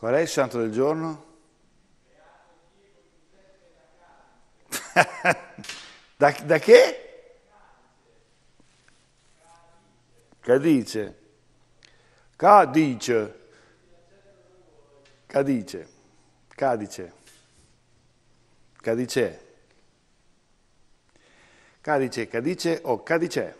Qual è il santo del giorno? da, da che? Cadice. Cadice. Cadice. Cadice. Cadice. Cadice, Cadice o Cadice.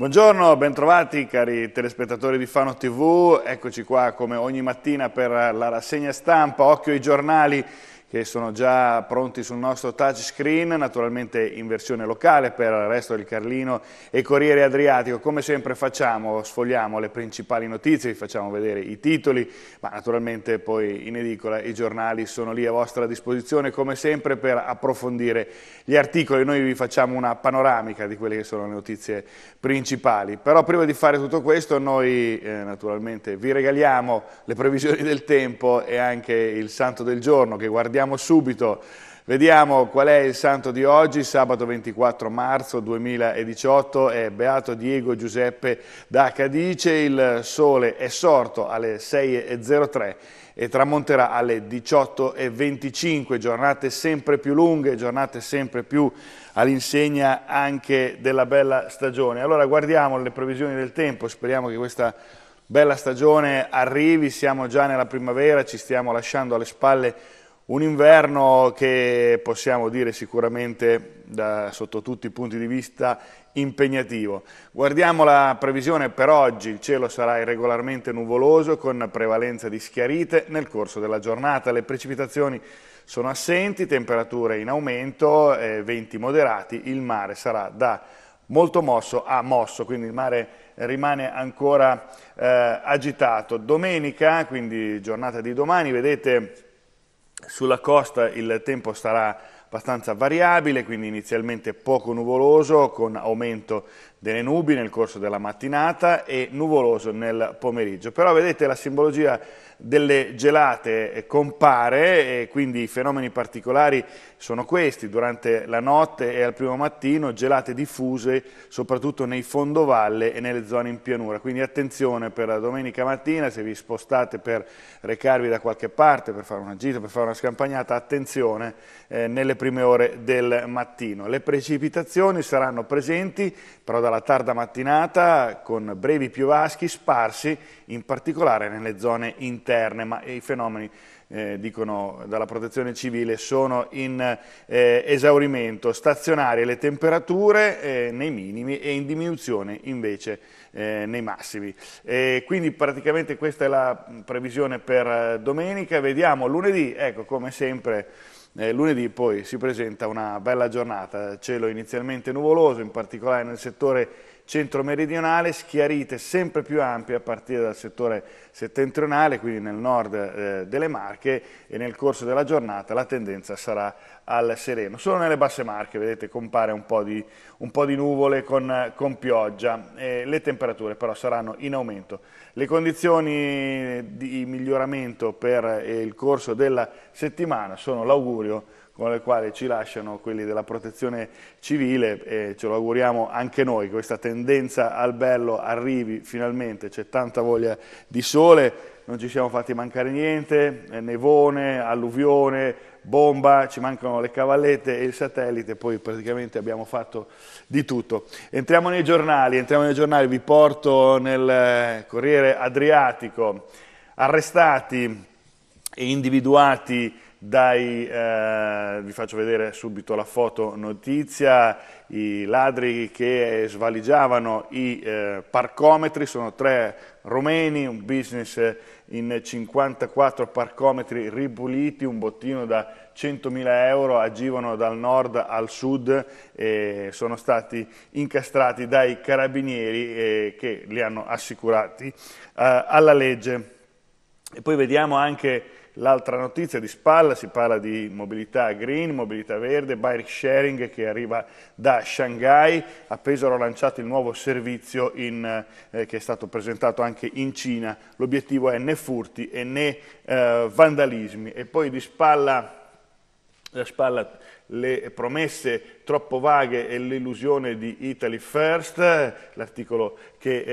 Buongiorno, bentrovati cari telespettatori di Fano TV, eccoci qua come ogni mattina per la rassegna stampa, occhio ai giornali che sono già pronti sul nostro touchscreen, naturalmente in versione locale per il resto del Carlino e Corriere Adriatico. Come sempre facciamo, sfogliamo le principali notizie, vi facciamo vedere i titoli, ma naturalmente poi in edicola i giornali sono lì a vostra disposizione come sempre per approfondire gli articoli. Noi vi facciamo una panoramica di quelle che sono le notizie principali. Però prima di fare tutto questo noi eh, naturalmente vi regaliamo le previsioni del tempo e anche il santo del giorno che guardiamo andiamo subito, vediamo qual è il santo di oggi, sabato 24 marzo 2018, è Beato Diego Giuseppe da Cadice, il sole è sorto alle 6.03 e tramonterà alle 18.25, giornate sempre più lunghe, giornate sempre più all'insegna anche della bella stagione. Allora guardiamo le previsioni del tempo, speriamo che questa bella stagione arrivi, siamo già nella primavera, ci stiamo lasciando alle spalle un inverno che possiamo dire sicuramente da, sotto tutti i punti di vista impegnativo. Guardiamo la previsione per oggi, il cielo sarà irregolarmente nuvoloso con prevalenza di schiarite nel corso della giornata, le precipitazioni sono assenti, temperature in aumento, eh, venti moderati, il mare sarà da molto mosso a mosso, quindi il mare rimane ancora eh, agitato. Domenica, quindi giornata di domani, vedete sulla costa il tempo sarà abbastanza variabile, quindi inizialmente poco nuvoloso, con aumento delle nubi nel corso della mattinata e nuvoloso nel pomeriggio. Però vedete la simbologia delle gelate eh, compare e quindi i fenomeni particolari sono questi, durante la notte e al primo mattino gelate diffuse soprattutto nei fondovalle e nelle zone in pianura, quindi attenzione per la domenica mattina se vi spostate per recarvi da qualche parte, per fare una gita, per fare una scampagnata, attenzione eh, nelle prime ore del mattino. Le precipitazioni saranno presenti, però da dalla tarda mattinata con brevi piovaschi sparsi in particolare nelle zone interne, ma i fenomeni eh, dicono dalla protezione civile, sono in eh, esaurimento, stazionarie le temperature eh, nei minimi e in diminuzione invece eh, nei massimi. E quindi praticamente questa è la mm, previsione per eh, domenica, vediamo lunedì, ecco come sempre eh, lunedì poi si presenta una bella giornata, cielo inizialmente nuvoloso, in particolare nel settore centro-meridionale schiarite sempre più ampie a partire dal settore settentrionale, quindi nel nord eh, delle Marche e nel corso della giornata la tendenza sarà al sereno. Solo nelle basse Marche, vedete, compare un po' di, un po di nuvole con, con pioggia, eh, le temperature però saranno in aumento. Le condizioni di miglioramento per eh, il corso della settimana sono l'augurio con le quali ci lasciano quelli della protezione civile e ce lo auguriamo anche noi che questa tendenza al bello arrivi finalmente, c'è tanta voglia di sole, non ci siamo fatti mancare niente, eh, nevone, alluvione, bomba, ci mancano le cavallette e il satellite, poi praticamente abbiamo fatto di tutto. Entriamo nei giornali, entriamo nei giornali. vi porto nel eh, Corriere Adriatico, arrestati e individuati dai, eh, vi faccio vedere subito la foto notizia, i ladri che svaligiavano i eh, parcometri, sono tre romeni, un business in 54 parcometri ripuliti, un bottino da 100.000 euro, agivano dal nord al sud e sono stati incastrati dai carabinieri eh, che li hanno assicurati eh, alla legge. E poi vediamo anche L'altra notizia di spalla si parla di mobilità green, mobilità verde, bike sharing che arriva da Shanghai. A Pesaro ha lanciato il nuovo servizio in, eh, che è stato presentato anche in Cina. L'obiettivo è né furti e né eh, vandalismi. E poi di spalla, la spalla le promesse troppo vaghe e l'illusione di Italy First, l'articolo che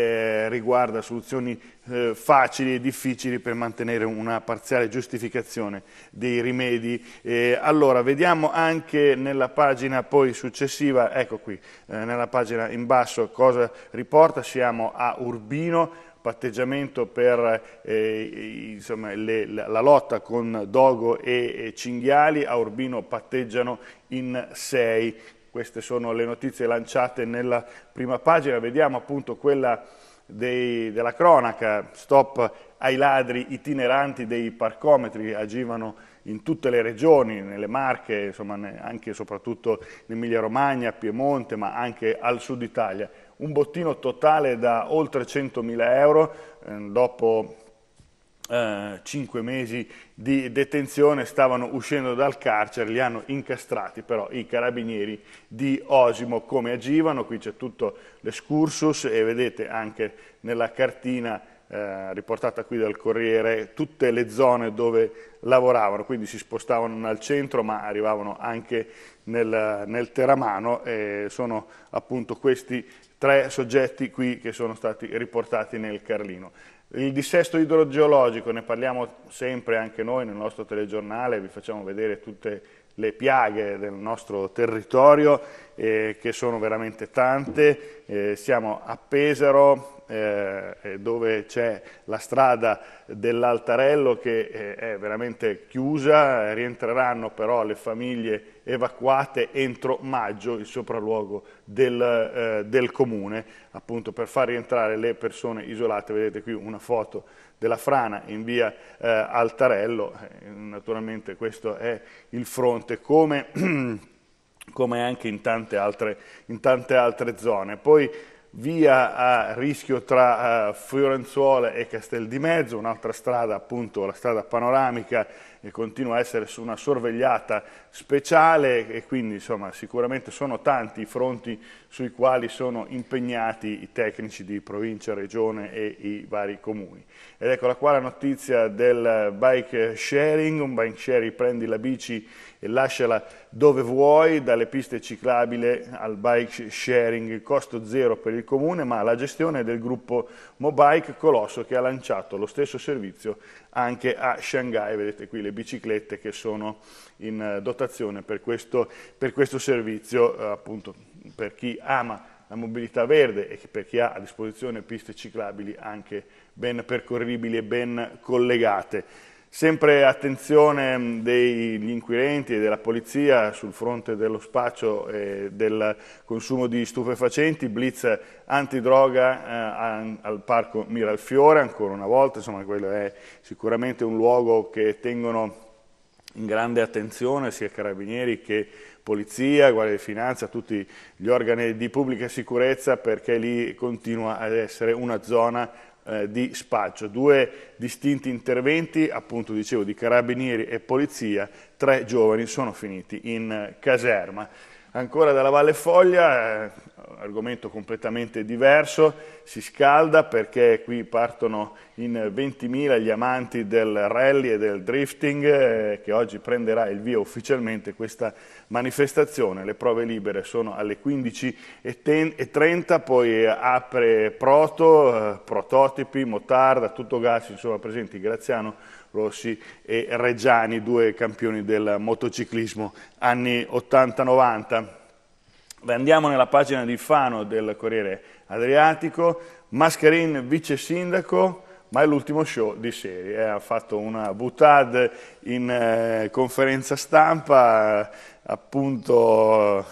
eh, riguarda soluzioni eh, facili e difficili per mantenere una parziale giustificazione dei rimedi. Eh, allora, vediamo anche nella pagina poi successiva, ecco qui, eh, nella pagina in basso cosa riporta, siamo a Urbino, patteggiamento per eh, insomma, le, la lotta con Dogo e Cinghiali, a Urbino patteggiano in sei. Queste sono le notizie lanciate nella prima pagina, vediamo appunto quella dei, della cronaca, stop ai ladri itineranti dei parcometri, agivano in tutte le regioni, nelle Marche, insomma, anche e soprattutto in Emilia Romagna, Piemonte, ma anche al sud Italia un bottino totale da oltre 100.000 euro, eh, dopo eh, mesi di detenzione stavano uscendo dal carcere, li hanno incastrati però i carabinieri di Osimo come agivano, qui c'è tutto l'escursus e vedete anche nella cartina eh, riportata qui dal Corriere, tutte le zone dove lavoravano, quindi si spostavano al centro ma arrivavano anche nel, nel Teramano e sono appunto questi tre soggetti qui che sono stati riportati nel Carlino. Il dissesto idrogeologico, ne parliamo sempre anche noi nel nostro telegiornale, vi facciamo vedere tutte le piaghe del nostro territorio eh, che sono veramente tante, eh, siamo a Pesaro, eh, eh, dove c'è la strada dell'Altarello che eh, è veramente chiusa, rientreranno però le famiglie evacuate entro maggio il sopralluogo del, eh, del comune, appunto per far rientrare le persone isolate, vedete qui una foto della frana in via eh, Altarello, eh, naturalmente questo è il fronte, come, come anche in tante altre, in tante altre zone. Poi via a rischio tra uh, eh, Fiorenzuola e Castel di Mezzo, un'altra strada appunto la strada panoramica che continua a essere su una sorvegliata speciale e quindi insomma, sicuramente sono tanti i fronti sui quali sono impegnati i tecnici di provincia, regione e i vari comuni. Ed eccola qua la notizia del bike sharing, un bike sharing prendi la bici e lasciala dove vuoi, dalle piste ciclabili al bike sharing, costo zero per il comune, ma la gestione del gruppo Mobike Colosso che ha lanciato lo stesso servizio anche a Shanghai, vedete qui le biciclette che sono in dotazione prestazione per questo, per questo servizio, eh, appunto per chi ama la mobilità verde e per chi ha a disposizione piste ciclabili anche ben percorribili e ben collegate. Sempre attenzione mm, degli inquirenti e della polizia sul fronte dello spaccio e del consumo di stupefacenti, blitz antidroga eh, al parco Miralfiore, ancora una volta, insomma quello è sicuramente un luogo che tengono in grande attenzione sia Carabinieri che Polizia, Guardia di Finanza, tutti gli organi di pubblica sicurezza perché lì continua ad essere una zona eh, di spaccio. Due distinti interventi, appunto dicevo, di Carabinieri e Polizia, tre giovani sono finiti in caserma ancora dalla Valle Foglia, eh, argomento completamente diverso, si scalda perché qui partono in 20.000 gli amanti del rally e del drifting eh, che oggi prenderà il via ufficialmente questa manifestazione. Le prove libere sono alle 15.30, poi apre Proto, eh, prototipi, Motarda, tutto gas, insomma presenti Graziano Rossi e Reggiani, due campioni del motociclismo anni 80-90. Andiamo nella pagina di Fano del Corriere Adriatico, Mascarin vice sindaco, ma è l'ultimo show di serie. Eh, ha fatto una butade in eh, conferenza stampa, appunto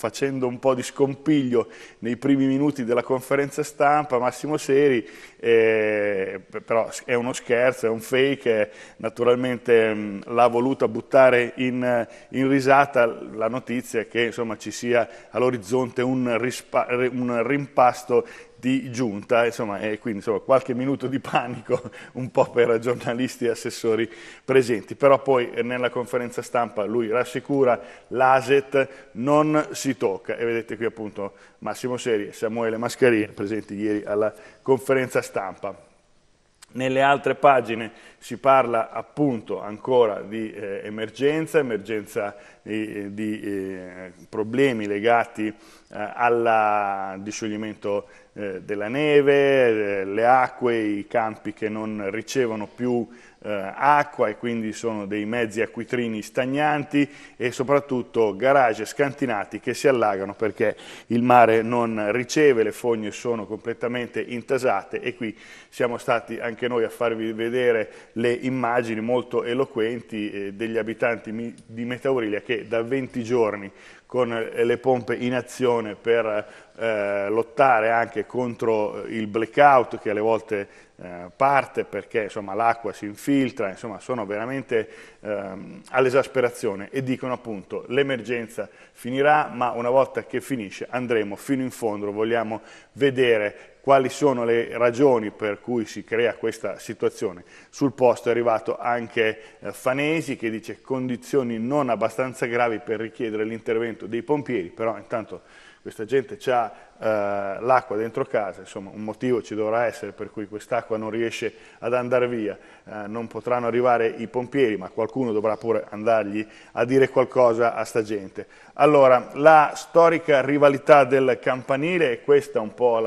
facendo un po' di scompiglio nei primi minuti della conferenza stampa, Massimo Seri, eh, però è uno scherzo, è un fake, eh, naturalmente mm, l'ha voluta buttare in, in, risata la notizia che insomma, ci sia all'orizzonte un, un rimpasto di giunta, insomma, e quindi insomma, qualche minuto di panico un po' per giornalisti e assessori presenti, però poi eh, nella conferenza stampa lui rassicura l'ASET non si tocca e vedete qui appunto Massimo Seri e Samuele Mascherini presenti ieri alla conferenza stampa. Nelle altre pagine si parla appunto ancora di eh, emergenza, emergenza di, di eh, problemi legati eh, al discioglimento eh, della neve, eh, le acque, i campi che non ricevono più eh, acqua e quindi sono dei mezzi acquitrini stagnanti e soprattutto garage scantinati che si allagano perché il mare non riceve, le fogne sono completamente intasate e qui siamo stati anche noi a farvi vedere le immagini molto eloquenti eh, degli abitanti di Metaurilia che da 20 giorni con eh, le pompe in azione per eh, lottare anche contro eh, il blackout che alle volte eh, parte perché l'acqua si infiltra, insomma sono veramente ehm, all'esasperazione e dicono appunto l'emergenza finirà ma una volta che finisce andremo fino in fondo, vogliamo vedere quali sono le ragioni per cui si crea questa situazione. Sul posto è arrivato anche eh, Fanesi che dice condizioni non abbastanza gravi per richiedere l'intervento dei pompieri, però intanto questa gente ha eh, l'acqua dentro casa, insomma un motivo ci dovrà essere per cui quest'acqua non riesce ad andare via, eh, non potranno arrivare i pompieri, ma qualcuno dovrà pure andargli a dire qualcosa a sta gente. Allora, la storica rivalità del campanile è questa un po'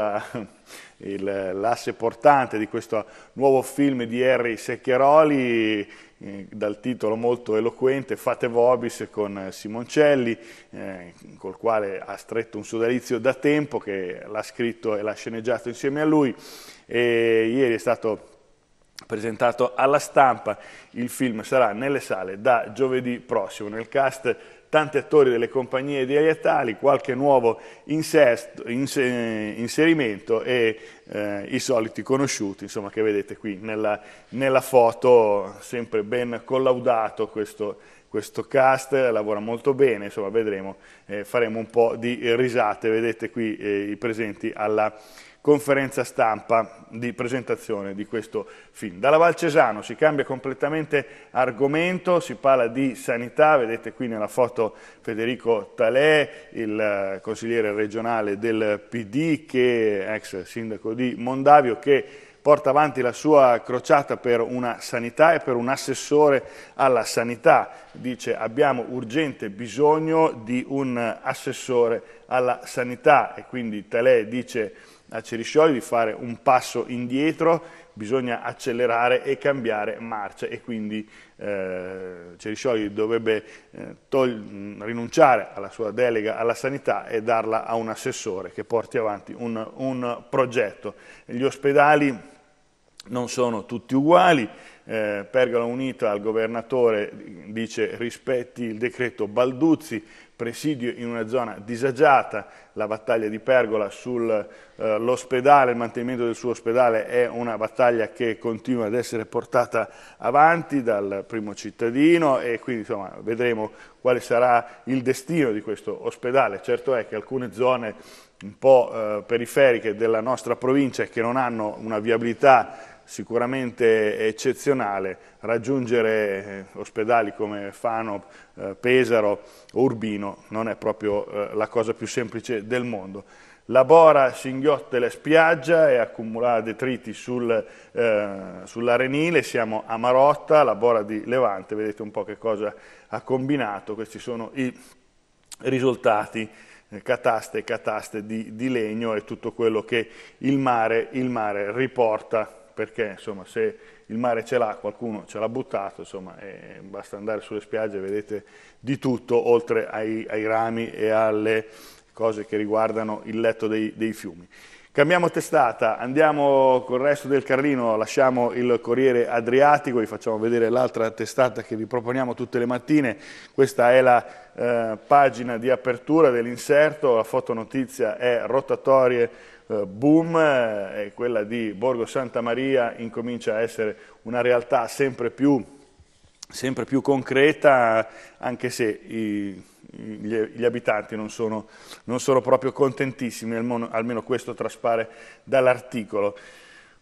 l'asse portante di questo nuovo film di Harry Seccheroli eh, dal titolo molto eloquente Fate Vobis con eh, Simoncelli, eh, col quale ha stretto un sodalizio da tempo, che l'ha scritto e l'ha sceneggiato insieme a lui. E ieri è stato presentato alla stampa, il film sarà nelle sale da giovedì prossimo. Nel cast tanti attori delle compagnie editoriali, qualche nuovo insesto, inserimento e eh, i soliti conosciuti, insomma, che vedete qui nella, nella foto, sempre ben collaudato questo, questo, cast, lavora molto bene, insomma, vedremo, eh, faremo un po' di risate, vedete qui eh, i presenti alla conferenza stampa di presentazione di questo film. Dalla Valcesano si cambia completamente argomento, si parla di sanità, vedete qui nella foto Federico Talè, il eh, consigliere regionale del PD, che ex sindaco di Mondavio, che porta avanti la sua crociata per una sanità e per un assessore alla sanità. Dice abbiamo urgente bisogno di un assessore alla sanità e quindi Talè dice a Ceriscioli di fare un passo indietro, bisogna accelerare e cambiare marcia e quindi eh, Ceriscioli dovrebbe eh, rinunciare alla sua delega alla sanità e darla a un assessore che porti avanti un, un progetto. Gli ospedali non sono tutti uguali, eh, Pergola Unita al governatore dice rispetti il decreto Balduzzi, presidio in una zona disagiata, la battaglia di Pergola sull'ospedale, eh, il mantenimento del suo ospedale è una battaglia che continua ad essere portata avanti dal primo cittadino e quindi insomma, vedremo quale sarà il destino di questo ospedale. Certo è che alcune zone un po' eh, periferiche della nostra provincia che non hanno una viabilità sicuramente eccezionale raggiungere eh, ospedali come Fano, eh, Pesaro o Urbino, non è proprio eh, la cosa più semplice del mondo. La bora singhiotte la spiaggia e accumula detriti sul, eh, sull'arenile, siamo a Marotta, la bora di Levante, vedete un po' che cosa ha combinato, questi sono i risultati cataste e cataste di, di legno e tutto quello che il mare, il mare riporta perché insomma, se il mare ce l'ha, qualcuno ce l'ha buttato, insomma, eh, basta andare sulle spiagge e vedete di tutto, oltre ai, ai, rami e alle cose che riguardano il letto dei, dei fiumi. Cambiamo testata, andiamo col resto del Carlino, lasciamo il Corriere Adriatico, vi facciamo vedere l'altra testata che vi proponiamo tutte le mattine, questa è la eh, pagina di apertura dell'inserto, la fotonotizia è rotatorie eh, boom e eh, quella di Borgo Santa Maria incomincia a essere una realtà sempre più, sempre più concreta, anche se i, gli, gli, abitanti non sono, non sono proprio contentissimi, almeno questo traspare dall'articolo.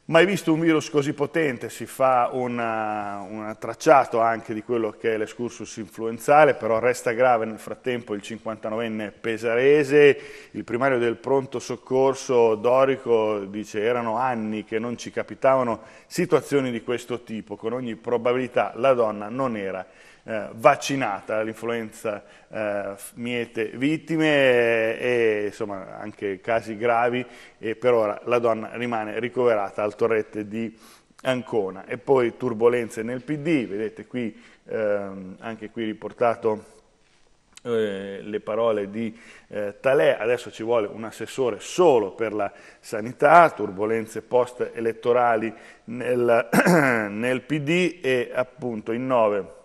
Mai visto un virus così potente, si fa un uh, tracciato anche di quello che è l'escursus influenzale, però resta grave nel frattempo il 59enne pesarese, il primario del pronto soccorso Dorico dice erano anni che non ci capitavano situazioni di questo tipo, con ogni probabilità la donna non era eh, vaccinata l'influenza eh, miete vittime e insomma, anche casi gravi e per ora la donna rimane ricoverata al torrette di Ancona e poi turbulenze nel PD vedete qui ehm, anche qui riportato eh, le parole di eh, Talè, adesso ci vuole un assessore solo per la sanità, turbulenze post elettorali nel, nel PD e appunto in nove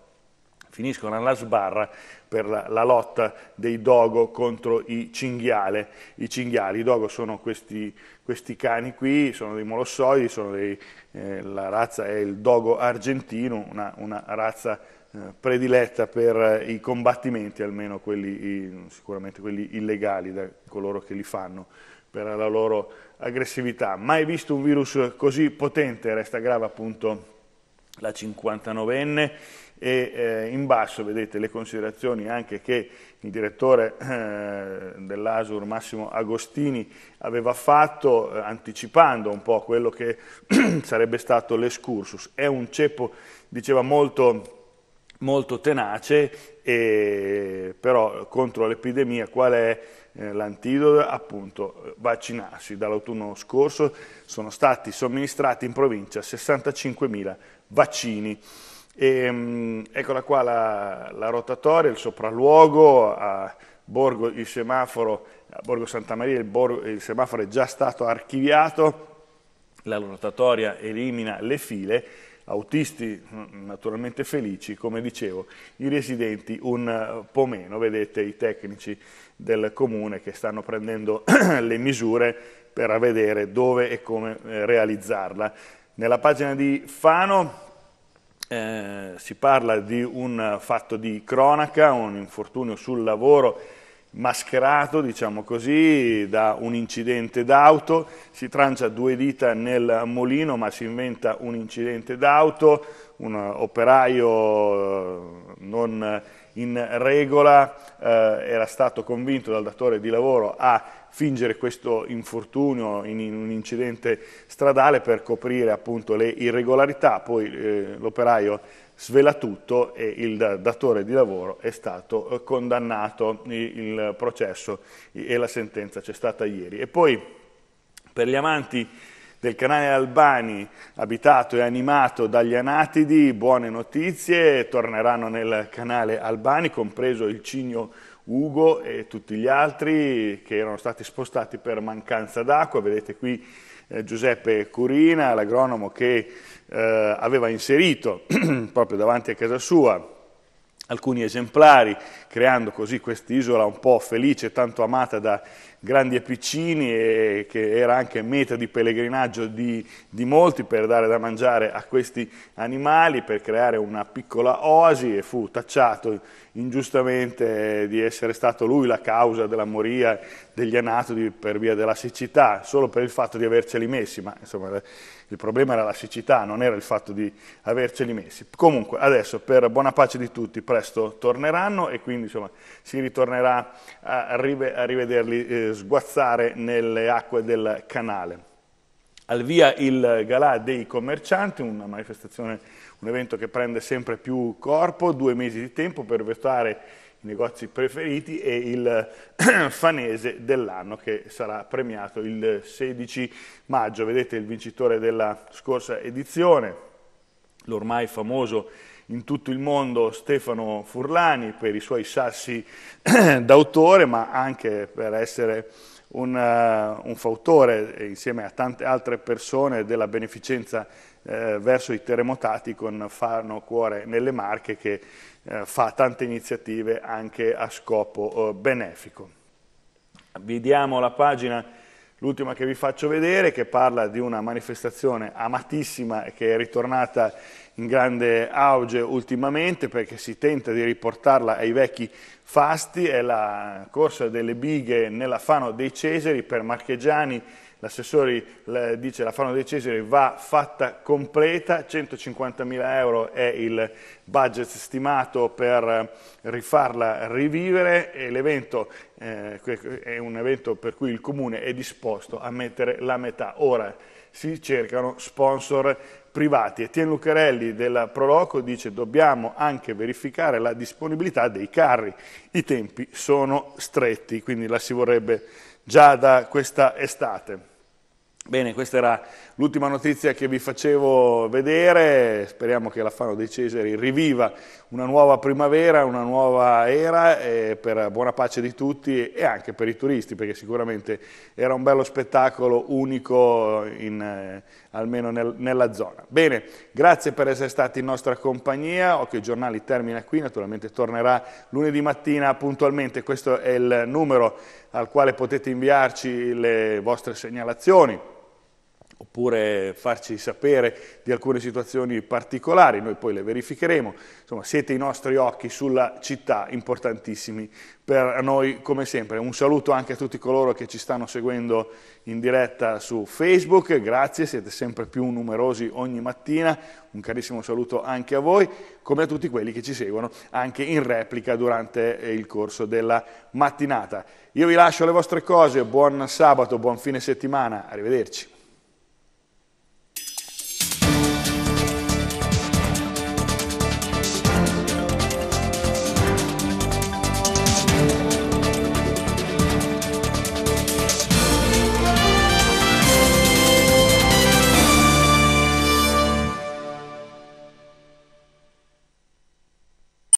finiscono alla sbarra per la, la, lotta dei dogo contro i cinghiale. I cinghiali, i dogo sono questi, questi cani qui, sono dei molossoidi, sono dei, eh, la razza è il dogo argentino, una, una razza eh, prediletta per eh, i combattimenti, almeno quelli, sicuramente quelli illegali da coloro che li fanno per la loro aggressività. Mai visto un virus così potente, resta grave appunto la 59enne e eh, in basso vedete le considerazioni anche che il direttore eh, dell'ASUR Massimo Agostini aveva fatto eh, anticipando un po' quello che sarebbe stato l'escursus. È un ceppo, diceva, molto, molto tenace, e, però contro l'epidemia qual è eh, l'antidoto? Appunto vaccinarsi. Dall'autunno scorso sono stati somministrati in provincia 65.000 vaccini. E, ehm, eccola qua la, la, rotatoria, il sopralluogo, a Borgo, il semaforo, a Borgo Santa Maria il, borgo, il semaforo è già stato archiviato, la rotatoria elimina le file, autisti mm, naturalmente felici, come dicevo, i residenti un eh, po' meno, vedete i tecnici del comune che stanno prendendo le misure per vedere dove e come eh, realizzarla. Nella pagina di Fano eh, si parla di un fatto di cronaca, un infortunio sul lavoro mascherato, diciamo così, da un incidente d'auto, si trancia due dita nel molino ma si inventa un incidente d'auto, un operaio eh, non in regola eh, era stato convinto dal datore di lavoro a fingere questo infortunio in, in un incidente stradale per coprire appunto le irregolarità, poi eh, l'operaio svela tutto e il datore di lavoro è stato eh, condannato, il processo e la sentenza c'è stata ieri. E poi per gli amanti del canale Albani, abitato e animato dagli Anatidi, buone notizie, torneranno nel canale Albani, compreso il cigno Ugo e tutti gli altri che erano stati spostati per mancanza d'acqua, vedete qui eh, Giuseppe Curina, l'agronomo che eh, aveva inserito proprio davanti a casa sua alcuni esemplari, creando così quest'isola un po' felice, tanto amata da, grandi e piccini e che era anche meta di pellegrinaggio di, di, molti per dare da mangiare a questi animali, per creare una piccola oasi e fu tacciato ingiustamente di essere stato lui la causa della moria degli anatodi per via della siccità, solo per il fatto di averceli messi, ma insomma il problema era la siccità, non era il fatto di averceli messi. Comunque adesso per buona pace di tutti presto torneranno e quindi insomma si ritornerà a, rive- a rivederli eh, sguazzare nelle acque del canale. Al via il Galà dei commercianti, una manifestazione, un evento che prende sempre più corpo, due mesi di tempo per votare i negozi preferiti e il fanese dell'anno che sarà premiato il 16 maggio. Vedete il vincitore della scorsa edizione, l'ormai famoso in tutto il mondo Stefano Furlani per i suoi sassi d'autore, ma anche per essere un, uh, un, fautore eh, insieme a tante altre persone della beneficenza eh, verso i terremotati con Fanno Cuore nelle Marche che eh, fa tante iniziative anche a scopo eh, benefico. Vediamo la pagina L'ultima che vi faccio vedere, che parla di una manifestazione amatissima e che è ritornata in grande auge ultimamente perché si tenta di riportarla ai vecchi fasti, è la corsa delle bighe nella Fano dei Cesari per marchegiani l'assessore dice la fauna dei Cesari va fatta completa, 150.000 euro è il budget stimato per rifarla rivivere e l'evento eh, è un evento per cui il comune è disposto a mettere la metà. Ora si cercano sponsor privati. Etienne Lucarelli della Proloco dice dobbiamo anche verificare la disponibilità dei carri, i tempi sono stretti, quindi la si vorrebbe già da questa estate. Bene, questa era l'ultima notizia che vi facevo vedere, speriamo che la Fano dei Cesari riviva una nuova primavera, una nuova era per buona pace di tutti e anche per i turisti perché sicuramente era un bello spettacolo unico in, eh, almeno nel, nella zona. Bene, grazie per essere stati in nostra compagnia, Occhio giornali termina qui, naturalmente tornerà lunedì mattina puntualmente, questo è il numero al quale potete inviarci le vostre segnalazioni oppure farci sapere di alcune situazioni particolari, noi poi le verificheremo. Insomma, siete i nostri occhi sulla città, importantissimi per noi come sempre. Un saluto anche a tutti coloro che ci stanno seguendo in diretta su Facebook, grazie, siete sempre più numerosi ogni mattina. Un carissimo saluto anche a voi, come a tutti quelli che ci seguono anche in replica durante eh, il corso della mattinata. Io vi lascio le vostre cose, buon sabato, buon fine settimana, arrivederci.